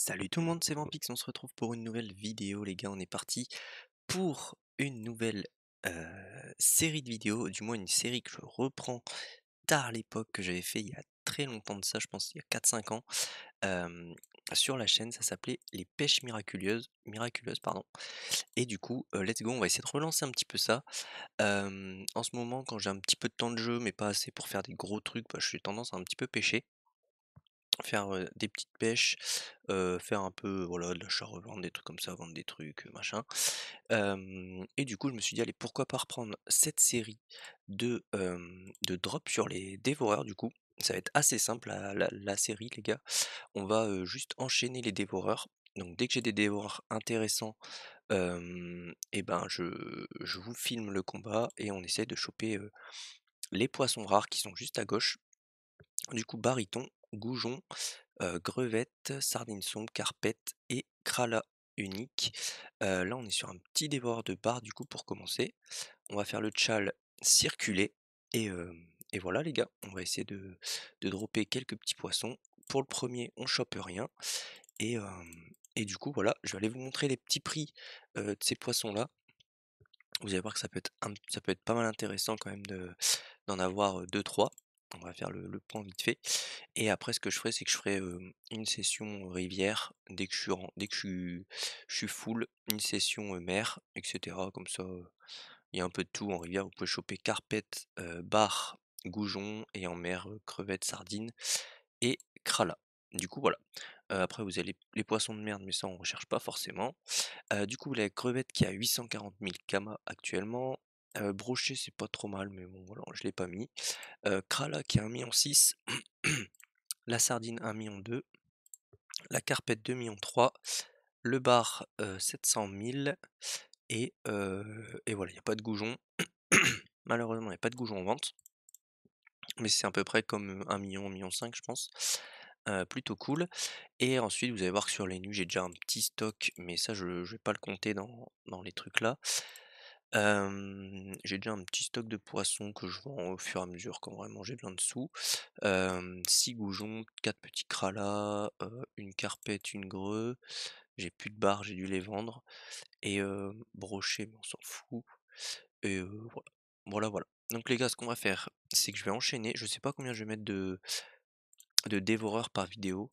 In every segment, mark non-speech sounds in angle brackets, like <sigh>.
Salut tout le monde, c'est Vampix, on se retrouve pour une nouvelle vidéo les gars, on est parti pour une nouvelle série de vidéos, du moins une série que je reprends tard l'époque que j'avais fait il y a très longtemps de ça, je pense il y a 4-5 ans, sur la chaîne, ça s'appelait les pêches miraculeuses, miraculeuses pardon. Et du coup, let's go, on va essayer de relancer un petit peu ça. en ce moment, quand j'ai un petit peu de temps de jeu, mais pas assez pour faire des gros trucs, bah, je suis tendance à un petit peu pêcher faire des petites pêches, faire un peu voilà, de lachat revendre, des trucs comme ça, vendre des trucs, machin. et du coup, je me suis dit, allez, pourquoi pas reprendre cette série de, de drops sur les dévoreurs, du coup. Ça va être assez simple, la, la, série, les gars. On va juste enchaîner les dévoreurs. Donc dès que j'ai des dévoreurs intéressants, et eh ben je, vous filme le combat et on essaie de choper les poissons rares qui sont juste à gauche. Du coup, Bariton, goujon, grevette, sardines sombre, carpette et crala unique. là, on est sur un petit dévoreur de bar du coup pour commencer. On va faire le tchal circuler et, voilà les gars, on va essayer de, dropper quelques petits poissons. Pour le premier, on chope rien. Et, du coup, voilà, je vais aller vous montrer les petits prix de ces poissons-là. Vous allez voir que ça peut, être ça peut être pas mal intéressant quand même d'en avoir 2-3 on va faire le, point vite fait. Et après, ce que je ferai, c'est que je ferai une session rivière dès que je suis, full, une session mer, etc. Comme ça, il y a un peu de tout en rivière. Vous pouvez choper carpette, bar, goujon, et en mer, crevette, sardine et crala. Du coup, voilà. après, vous avez les, poissons de merde, mais ça, on ne recherche pas forcément. du coup, la crevette qui a 840 000 kama actuellement. Euh, Brochet, c'est pas trop mal, mais bon, voilà, je l'ai pas mis. Euh, Krala qui est 1 million 6. <clears throat> la sardine, 1 million. 2. La carpette, 2 millions 3. Le bar, 700 euh, 000. Euh, et, voilà, il n'y a pas de goujon. <clears throat> Malheureusement, il n'y a pas de goujon en vente. Mais c'est à peu près comme 1 million, 1 million 5, je pense. plutôt cool. Et ensuite, vous allez voir que sur les nuits, j'ai déjà un petit stock, mais ça, je ne vais pas le compter dans les trucs là j'ai déjà un petit stock de poissons que je vends au fur et à mesure quand vraiment j'ai plein de sous. 6 goujons, 4 petits kralas, une carpette, une greu. J'ai plus de barres, j'ai dû les vendre et brochet, mais on s'en fout et voilà. Voilà, Donc les gars, ce qu'on va faire, c'est que je vais enchaîner. Je sais pas combien je vais mettre de dévoreurs par vidéo.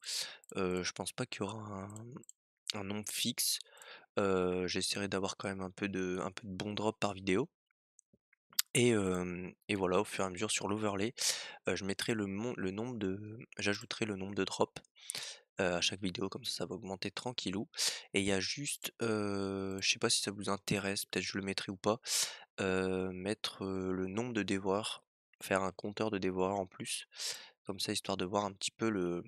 je pense pas qu'il y aura un nombre fixe j'essaierai d'avoir quand même un peu de, un peu de bon drop par vidéo. Et, voilà, au fur et à mesure sur l'overlay, je mettrai le, le nombre de. J'ajouterai le nombre de drops à chaque vidéo, comme ça ça va augmenter tranquillou. Et il y a juste, je sais pas si ça vous intéresse, peut-être je le mettrai ou pas, mettre le nombre de dévoirs, faire un compteur de dévoirs en plus, comme ça histoire de voir un petit peu le,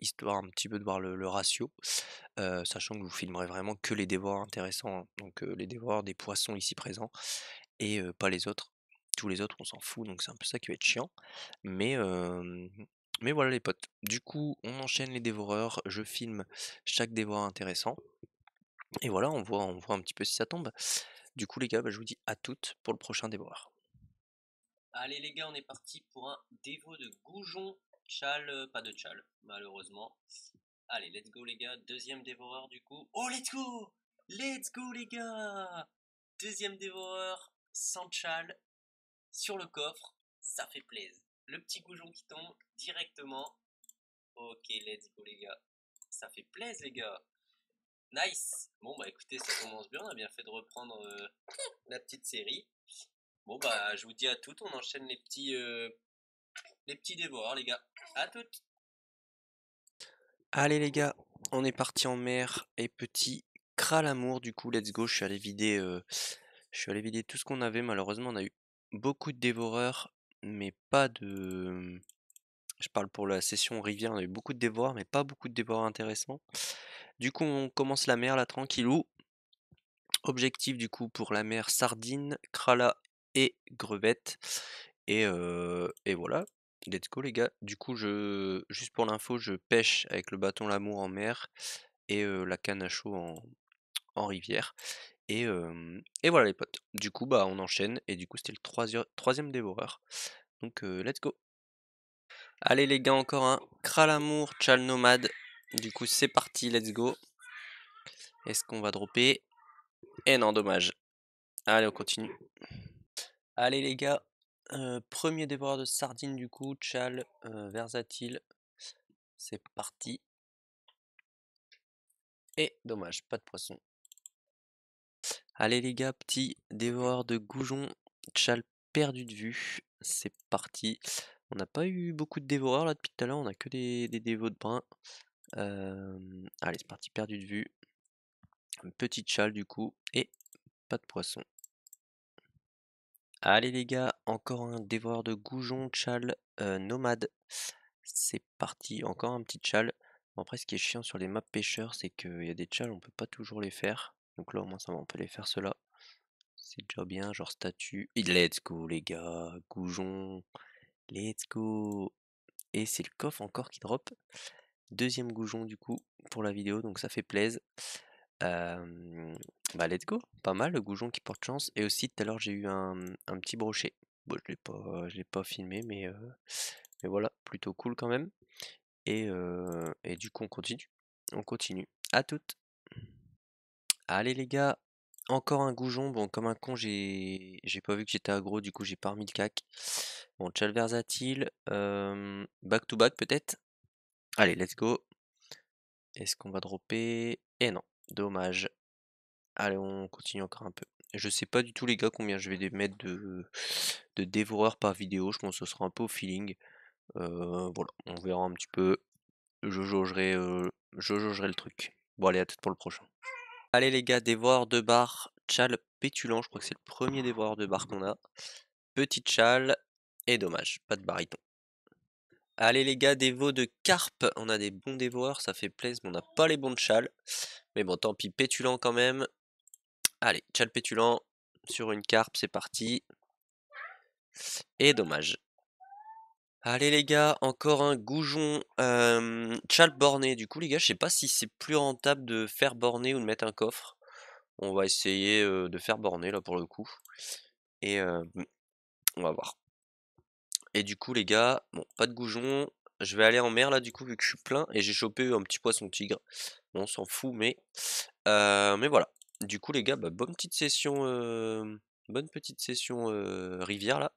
histoire un petit peu de voir le, ratio, sachant que vous filmerez vraiment que les dévoreurs intéressants, hein. donc les dévoreurs des poissons ici présents, et pas les autres. Tous les autres, on s'en fout, donc c'est un peu ça qui va être chiant. Mais, mais voilà les potes. Du coup, on enchaîne les dévoreurs, je filme chaque dévoreur intéressant, et voilà, on voit, on voit un petit peu si ça tombe. Du coup les gars, bah, je vous dis à toutes pour le prochain dévoreur. Allez les gars, on est parti pour un dévo de goujon Chal, euh, pas de Chal, malheureusement. Allez, let's go les gars, deuxième dévoreur du coup. Oh, let's go Let's go les gars Deuxième dévoreur, sans Chal, sur le coffre, ça fait plaisir. Le petit goujon qui tombe directement. Ok, let's go les gars. Ça fait plaisir les gars. Nice Bon bah écoutez, ça commence bien, on a bien fait de reprendre euh, la petite série. Bon bah je vous dis à toutes, on enchaîne les petits, euh, les petits dévoreurs, les gars. À toutes. Allez les gars, on est parti en mer et petit cral amour du coup, let's go. Je suis allé vider, euh, je suis allé vider tout ce qu'on avait. Malheureusement, on a eu beaucoup de dévoreurs, mais pas de. Je parle pour la session rivière, on a eu beaucoup de dévoreurs, mais pas beaucoup de dévoreurs intéressants. Du coup, on commence la mer là tranquillou. Objectif du coup pour la mer sardine, crala et grevette. et euh, voilà, Let's go les gars. Du coup, je juste pour l'info, je pêche avec le bâton l'amour en mer et la canne à chaud en, en rivière. Et, voilà les potes. Du coup, bah on enchaîne. Et du coup, c'était le troisième, dévoreur. Donc, let's go. Allez les gars, encore un Kralamour Chal Nomade. Du coup, c'est parti, let's go. Est-ce qu'on va dropper Eh non, dommage. Allez, on continue. Allez les gars, premier dévoreur de sardines du coup, Chal, versatile. C'est parti. Et dommage, pas de poisson. Allez les gars, petit dévoreur de goujon, Chal perdu de vue. C'est parti. On n'a pas eu beaucoup de dévoreurs là depuis tout à l'heure, on a que des, dévots de brun. allez, c'est parti, perdu de vue. petit petite du coup, et pas de poisson. Allez les gars, encore un dévoreur de goujon chal euh, nomade. C'est parti, encore un petit chal après ce qui est chiant sur les maps pêcheurs, c'est qu'il y a des chal on peut pas toujours les faire. Donc là au moins ça va, on peut les faire ceux-là. C'est déjà bien, genre statue. Et let's go les gars, goujon. Let's go. Et c'est le coffre encore qui drop. Deuxième goujon du coup pour la vidéo, donc ça fait plaisir. Bah let's go, pas mal le goujon qui porte chance. Et aussi tout à l'heure j'ai eu un, petit brochet. Bon je l'ai pas l'ai pas filmé mais, mais voilà, plutôt cool quand même. Et, du coup on continue. On continue. À toutes. Allez les gars, encore un goujon. Bon comme un con j'ai pas vu que j'étais aggro, du coup j'ai pas remis le cac. Bon tchal versatil. back to back peut-être. Allez, let's go. Est-ce qu'on va dropper Eh non, dommage. Allez, on continue encore un peu. Je sais pas du tout, les gars, combien je vais mettre de, de dévoreurs par vidéo. Je pense que ce sera un peu au feeling. Euh, voilà, on verra un petit peu. Je jaugerai, euh, je le truc. Bon, allez, à tête pour le prochain. Allez, les gars, dévoreurs de bar. Chal pétulant. Je crois que c'est le premier dévoreur de bar qu'on a. Petite chal. Et dommage, pas de baryton. Allez les gars, des de carpe, on a des bons dévoreurs, ça fait plaisir, mais on n'a pas les bons de Mais bon, tant pis, pétulant quand même, Allez, pétulant sur une carpe, c'est parti. Et dommage. Allez les gars, encore un goujon euh, borné. Du coup les gars, je sais pas si c'est plus rentable de faire borner ou de mettre un coffre. On va essayer de faire borner là pour le coup. Et on va voir. Et du coup les gars, bon, pas de goujon. Je vais aller en mer là du coup vu que je suis plein et j'ai chopé un petit poisson tigre. Bon, on s'en fout mais... mais voilà. Du coup, les gars, bah, bonne petite session, euh, bonne petite session euh, rivière là.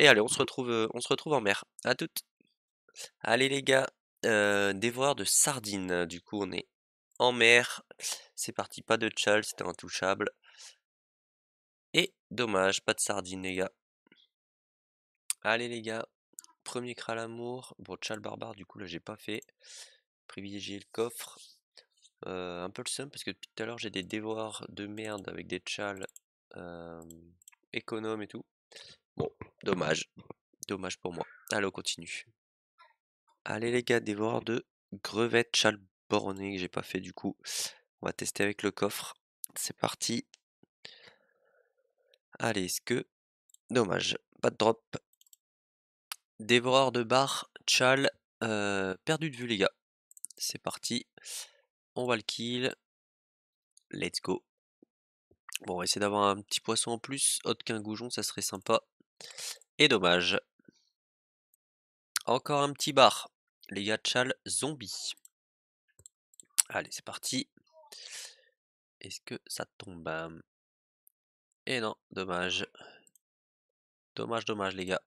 Et allez, on se retrouve, euh, on se retrouve en mer. À toutes. Allez les gars, Dévoir de sardines. Du coup, on est en mer. C'est parti, pas de tchal, c'était intouchable. Et dommage, pas de sardines les gars. Allez les gars, premier cral amour. Bon, tchal barbare, du coup là j'ai pas fait. Privilégier le coffre. Euh, un peu le seum parce que depuis tout à l'heure j'ai des dévoirs de merde avec des tchals économes et tout. Bon, dommage. Dommage pour moi. Allez, on continue. Allez les gars, dévoirs de grevette chal borné que j'ai pas fait du coup. On va tester avec le coffre. C'est parti. Allez, est-ce que... Dommage, pas de drop. Dévoreur de barre, tchal, euh, perdu de vue les gars. C'est parti on va le kill. Let's go. Bon, on va essayer d'avoir un petit poisson en plus, autre qu'un goujon, ça serait sympa. Et dommage. Encore un petit bar. Les gars, chal zombie. Allez, c'est parti. Est-ce que ça tombe Et eh non, dommage. Dommage, dommage, les gars.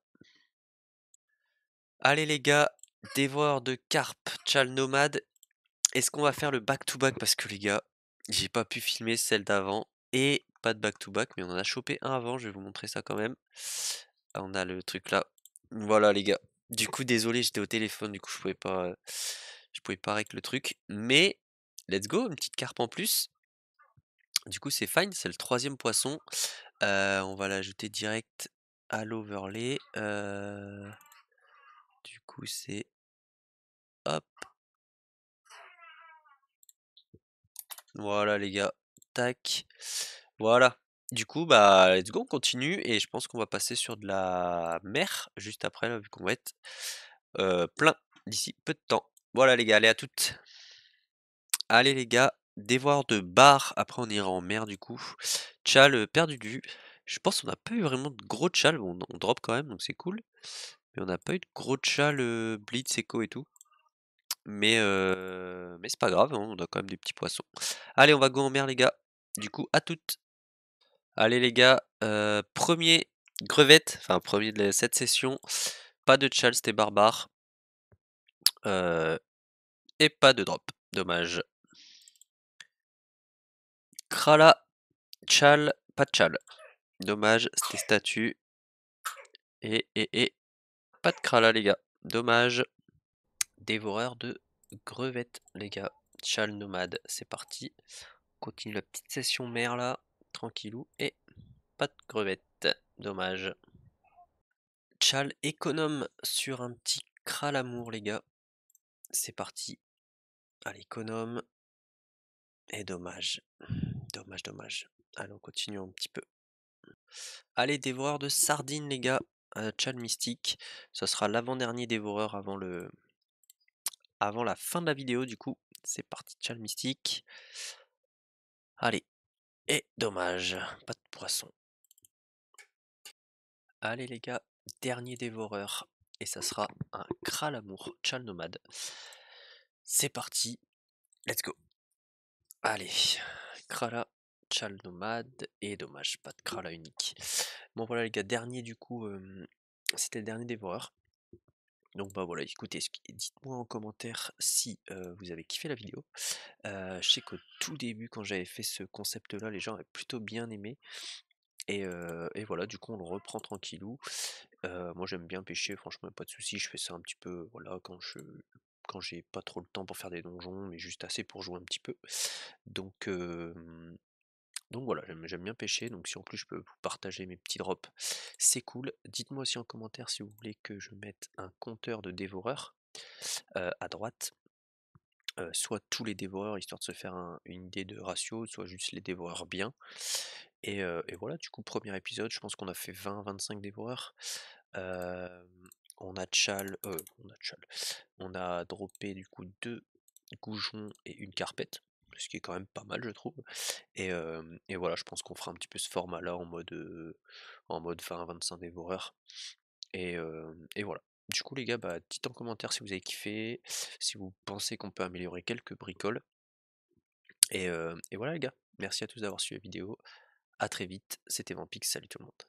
Allez, les gars, dévoreur de carpe, chal nomade est-ce qu'on va faire le back-to-back Parce que les gars, j'ai pas pu filmer celle d'avant. Et pas de back-to-back, mais on en a chopé un avant. Je vais vous montrer ça quand même. Ah, on a le truc là. Voilà les gars. Du coup, désolé, j'étais au téléphone. Du coup, je pouvais pas, euh, je pouvais pas avec le truc. Mais let's go, une petite carpe en plus. Du coup, c'est fine. C'est le troisième poisson. Euh, on va l'ajouter direct à l'overlay. Euh, du coup, c'est Voilà les gars. Tac. Voilà. Du coup, bah, let's go, on continue. Et je pense qu'on va passer sur de la mer juste après, là, vu qu'on va être plein d'ici peu de temps. Voilà les gars, allez à toutes. Allez les gars, dévoir de bar. Après, on ira en mer du coup. Tchal, euh, perdu de vue. Je pense qu'on n'a pas eu vraiment de gros tchal. on drop quand même, donc c'est cool. Mais on n'a pas eu de gros tchal, blitz, écho et tout. Mais, mais c'est pas grave, hein, on a quand même des petits poissons. Allez, on va go en mer, les gars. Du coup, à toutes. Allez, les gars. premier grevette, enfin, premier de cette session. Pas de chal, c'était barbare. et pas de drop. Dommage. Krala, Chal, pas de Chal. Dommage, c'était statue Et, et, et. Pas de Krala, les gars. Dommage. Dévoreur de grevettes, les gars. Chal nomade, c'est parti. continue la petite session mer là, tranquillou. Et pas de crevettes, dommage. Chal économe sur un petit crâle amour, les gars. C'est parti. Allez, économe. Et dommage. Dommage, dommage. Allons, continuons un petit peu. Allez, dévoreur de sardines, les gars. Euh, chal mystique. Ce sera l'avant-dernier dévoreur avant le, avant la fin de la vidéo du coup. C'est parti, chal mystique. Allez. Et dommage, pas de poisson. Allez les gars, dernier dévoreur. Et ça sera un Kral Amour, chal nomade. C'est parti, let's go. Allez, Krala, Chal Nomade, et dommage, pas de Krala unique. Bon voilà les gars, dernier du coup, euh, c'était le dernier dévoreur. Donc bah voilà, écoutez, dites-moi en commentaire si vous avez kiffé la vidéo. je sais qu'au tout début, quand j'avais fait ce concept-là, les gens avaient plutôt bien aimé. Et, voilà, du coup, on le reprend tranquillou. moi, j'aime bien pêcher, franchement, pas de souci. Je fais ça un petit peu, voilà, quand je quand j'ai pas trop le temps pour faire des donjons, mais juste assez pour jouer un petit peu. Donc, donc voilà, j'aime bien pêcher, donc si en plus je peux vous partager mes petits drops, c'est cool. Dites-moi aussi en commentaire si vous voulez que je mette un compteur de dévoreurs euh, à droite. Euh, soit tous les dévoreurs, histoire de se faire une idée de ratio, soit juste les dévoreurs bien. Euh, et, voilà, du coup, premier épisode, je pense qu'on a fait 20-25 dévoreurs. on a Chal, on a on a droppé du coup deux goujons et une carpette ce qui est quand même pas mal, je trouve. Et, voilà, je pense qu'on fera un petit peu ce format-là en mode, en mode 20-25 dévoreurs. Et, voilà. Du coup, les gars, bah, dites en commentaire si vous avez kiffé, si vous pensez qu'on peut améliorer quelques bricoles. Et, et voilà, les gars. Merci à tous d'avoir suivi la vidéo. à très vite. C'était Vampix. Salut tout le monde.